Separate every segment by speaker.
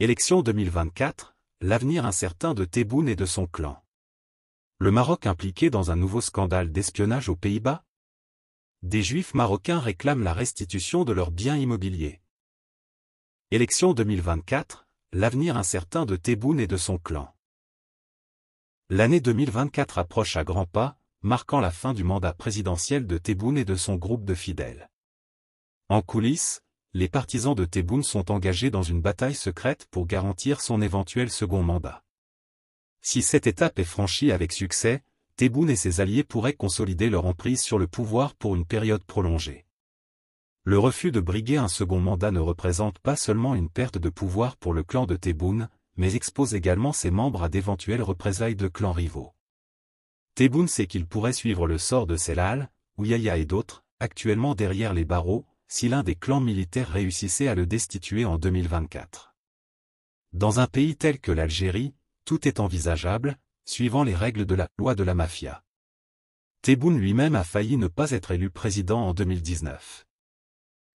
Speaker 1: Élection 2024, l'avenir incertain de Tebboune et de son clan. Le Maroc impliqué dans un nouveau scandale d'espionnage aux Pays-Bas Des juifs marocains réclament la restitution de leurs biens immobiliers. Élection 2024, l'avenir incertain de Tebboune et de son clan. L'année 2024 approche à grands pas, marquant la fin du mandat présidentiel de Tebboune et de son groupe de fidèles. En coulisses, les partisans de Tebboune sont engagés dans une bataille secrète pour garantir son éventuel second mandat. Si cette étape est franchie avec succès, Tebboune et ses alliés pourraient consolider leur emprise sur le pouvoir pour une période prolongée. Le refus de briguer un second mandat ne représente pas seulement une perte de pouvoir pour le clan de Tebboune, mais expose également ses membres à d'éventuelles représailles de clans rivaux. Théboune sait qu'il pourrait suivre le sort de Selal, Ouyaya et d'autres, actuellement derrière les barreaux, si l'un des clans militaires réussissait à le destituer en 2024. Dans un pays tel que l'Algérie, tout est envisageable, suivant les règles de la loi de la mafia. Tebboune lui-même a failli ne pas être élu président en 2019.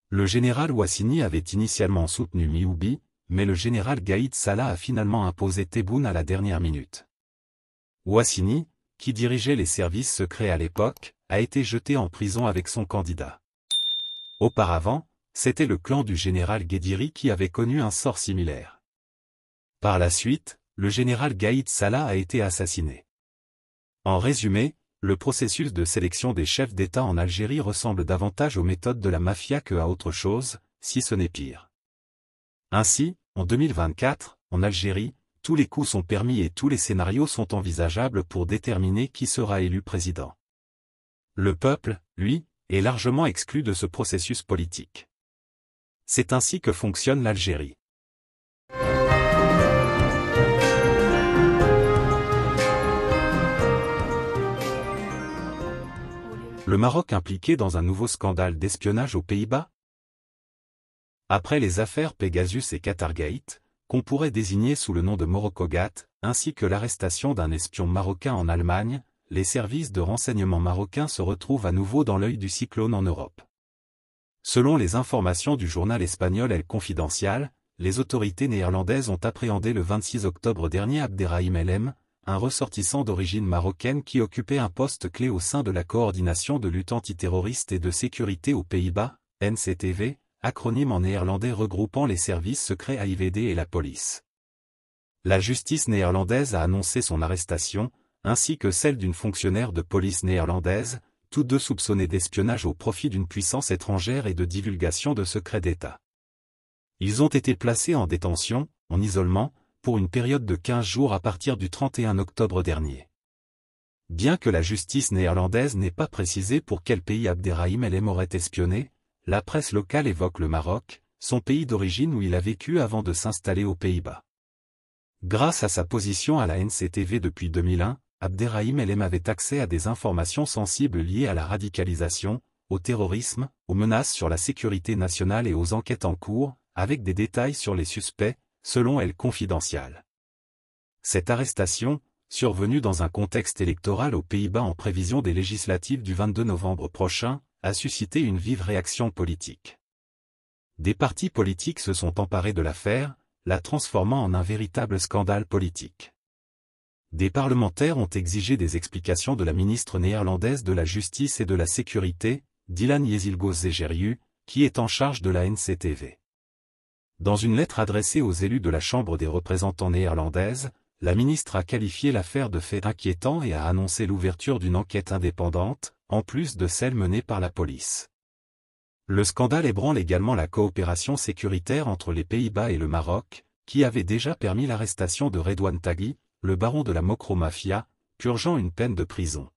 Speaker 1: Le général Ouassini avait initialement soutenu Mioubi, mais le général Gaïd Salah a finalement imposé Tebboune à la dernière minute. Ouassini, qui dirigeait les services secrets à l'époque, a été jeté en prison avec son candidat. Auparavant, c'était le clan du général Guédiri qui avait connu un sort similaire. Par la suite, le général Gaïd Salah a été assassiné. En résumé, le processus de sélection des chefs d'État en Algérie ressemble davantage aux méthodes de la mafia que à autre chose, si ce n'est pire. Ainsi, en 2024, en Algérie, tous les coups sont permis et tous les scénarios sont envisageables pour déterminer qui sera élu président. Le peuple, lui, est largement exclu de ce processus politique. C'est ainsi que fonctionne l'Algérie. Le Maroc impliqué dans un nouveau scandale d'espionnage aux Pays-Bas Après les affaires Pegasus et Qatargate, qu'on pourrait désigner sous le nom de Morocogat, ainsi que l'arrestation d'un espion marocain en Allemagne, les services de renseignement marocains se retrouvent à nouveau dans l'œil du cyclone en Europe. Selon les informations du journal espagnol El Confidencial, les autorités néerlandaises ont appréhendé le 26 octobre dernier Abderrahim Elem, un ressortissant d'origine marocaine qui occupait un poste clé au sein de la coordination de lutte antiterroriste et de sécurité aux Pays-Bas, NCTV, acronyme en néerlandais regroupant les services secrets AIVD et la police. La justice néerlandaise a annoncé son arrestation, ainsi que celle d'une fonctionnaire de police néerlandaise, tous deux soupçonnés d'espionnage au profit d'une puissance étrangère et de divulgation de secrets d'État. Ils ont été placés en détention, en isolement, pour une période de 15 jours à partir du 31 octobre dernier. Bien que la justice néerlandaise n'ait pas précisé pour quel pays Abderrahim El aurait espionné, la presse locale évoque le Maroc, son pays d'origine où il a vécu avant de s'installer aux Pays-Bas. Grâce à sa position à la NCTV depuis 2001, Abderrahim Elem avait accès à des informations sensibles liées à la radicalisation, au terrorisme, aux menaces sur la sécurité nationale et aux enquêtes en cours, avec des détails sur les suspects, selon elle confidentiels. Cette arrestation, survenue dans un contexte électoral aux Pays-Bas en prévision des législatives du 22 novembre prochain, a suscité une vive réaction politique. Des partis politiques se sont emparés de l'affaire, la transformant en un véritable scandale politique des parlementaires ont exigé des explications de la ministre néerlandaise de la Justice et de la Sécurité, Dylan Yezilgos Zegeriu, qui est en charge de la NCTV. Dans une lettre adressée aux élus de la Chambre des représentants néerlandaise, la ministre a qualifié l'affaire de fait inquiétant et a annoncé l'ouverture d'une enquête indépendante, en plus de celle menée par la police. Le scandale ébranle également la coopération sécuritaire entre les Pays-Bas et le Maroc, qui avait déjà permis l'arrestation de Redouane Taghi, le baron de la Mocromafia, purgeant une peine de prison.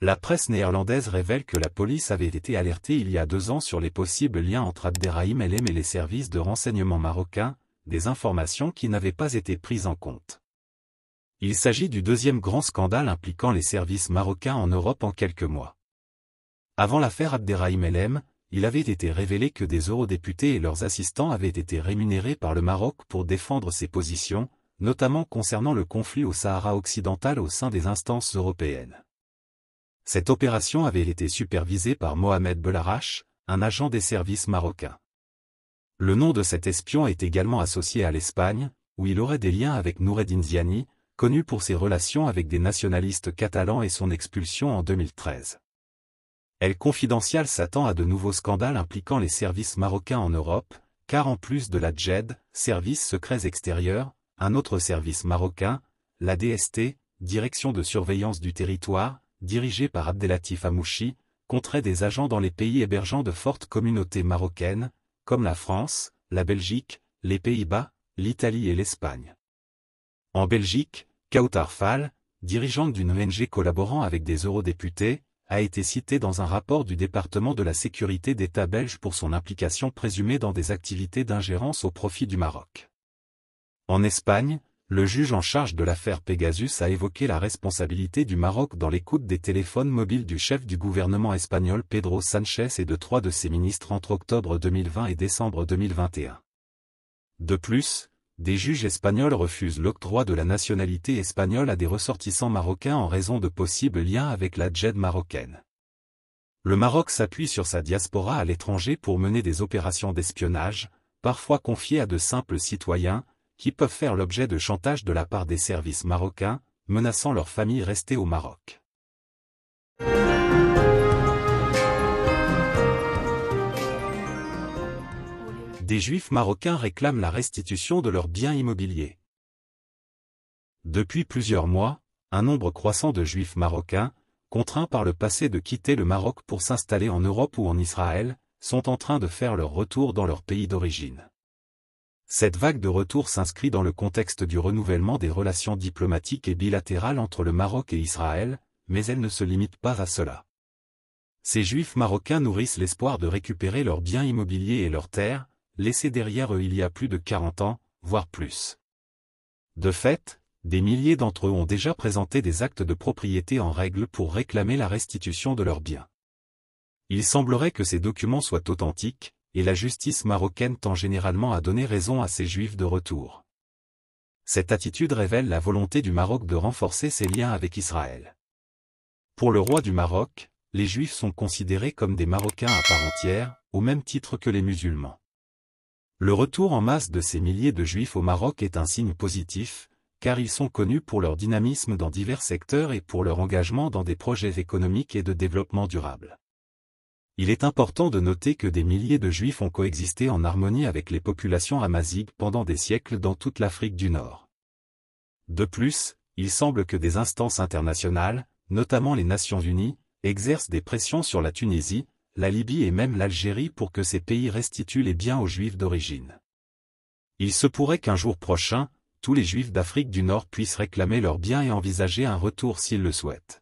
Speaker 1: La presse néerlandaise révèle que la police avait été alertée il y a deux ans sur les possibles liens entre Abderrahim Elem et les services de renseignement marocains, des informations qui n'avaient pas été prises en compte. Il s'agit du deuxième grand scandale impliquant les services marocains en Europe en quelques mois. Avant l'affaire Abderrahim Elem, il avait été révélé que des eurodéputés et leurs assistants avaient été rémunérés par le Maroc pour défendre ses positions, notamment concernant le conflit au Sahara occidental au sein des instances européennes. Cette opération avait été supervisée par Mohamed Belarache, un agent des services marocains. Le nom de cet espion est également associé à l'Espagne, où il aurait des liens avec Noureddin Ziani, connu pour ses relations avec des nationalistes catalans et son expulsion en 2013. Elle confidentielle s'attend à de nouveaux scandales impliquant les services marocains en Europe, car en plus de la Djed, services secrets extérieurs, un autre service marocain, la DST, Direction de surveillance du territoire, dirigée par Abdelatif Amouchi, compterait des agents dans les pays hébergeant de fortes communautés marocaines, comme la France, la Belgique, les Pays-Bas, l'Italie et l'Espagne. En Belgique, Kautar Fall, dirigeante d'une ONG collaborant avec des eurodéputés, a été citée dans un rapport du département de la sécurité d'État belge pour son implication présumée dans des activités d'ingérence au profit du Maroc. En Espagne, le juge en charge de l'affaire Pegasus a évoqué la responsabilité du Maroc dans l'écoute des téléphones mobiles du chef du gouvernement espagnol Pedro Sanchez et de trois de ses ministres entre octobre 2020 et décembre 2021. De plus, des juges espagnols refusent l'octroi de la nationalité espagnole à des ressortissants marocains en raison de possibles liens avec la djed marocaine. Le Maroc s'appuie sur sa diaspora à l'étranger pour mener des opérations d'espionnage, parfois confiées à de simples citoyens, qui peuvent faire l'objet de chantage de la part des services marocains, menaçant leurs familles restées au Maroc. Des juifs marocains réclament la restitution de leurs biens immobiliers. Depuis plusieurs mois, un nombre croissant de juifs marocains, contraints par le passé de quitter le Maroc pour s'installer en Europe ou en Israël, sont en train de faire leur retour dans leur pays d'origine cette vague de retour s'inscrit dans le contexte du renouvellement des relations diplomatiques et bilatérales entre le Maroc et Israël, mais elle ne se limite pas à cela. Ces juifs marocains nourrissent l'espoir de récupérer leurs biens immobiliers et leurs terres, laissés derrière eux il y a plus de 40 ans, voire plus. De fait, des milliers d'entre eux ont déjà présenté des actes de propriété en règle pour réclamer la restitution de leurs biens. Il semblerait que ces documents soient authentiques, et la justice marocaine tend généralement à donner raison à ces juifs de retour. Cette attitude révèle la volonté du Maroc de renforcer ses liens avec Israël. Pour le roi du Maroc, les juifs sont considérés comme des Marocains à part entière, au même titre que les musulmans. Le retour en masse de ces milliers de juifs au Maroc est un signe positif, car ils sont connus pour leur dynamisme dans divers secteurs et pour leur engagement dans des projets économiques et de développement durable il est important de noter que des milliers de Juifs ont coexisté en harmonie avec les populations amazighes pendant des siècles dans toute l'Afrique du Nord. De plus, il semble que des instances internationales, notamment les Nations Unies, exercent des pressions sur la Tunisie, la Libye et même l'Algérie pour que ces pays restituent les biens aux Juifs d'origine. Il se pourrait qu'un jour prochain, tous les Juifs d'Afrique du Nord puissent réclamer leurs biens et envisager un retour s'ils le souhaitent.